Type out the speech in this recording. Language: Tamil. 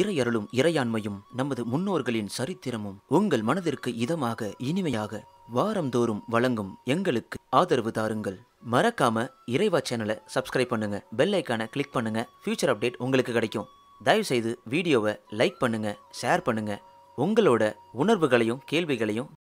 இறையருளும் இறையாண்மையும் நமது முன்னோர்களின் சரித்திரமும் உங்கள் மனதிற்கு இதமாக இனிமையாக வாரந்தோறும் வழங்கும் எங்களுக்கு ஆதரவு தாருங்கள் மறக்காம இறைவா சேனலை சப்ஸ்கிரைப் பண்ணுங்க பெல் ஐக்கான கிளிக் பண்ணுங்க ஃபியூச்சர் அப்டேட் உங்களுக்கு கிடைக்கும் தயவுசெய்து வீடியோவை லைக் பண்ணுங்க ஷேர் பண்ணுங்க உங்களோட உணர்வுகளையும் கேள்விகளையும்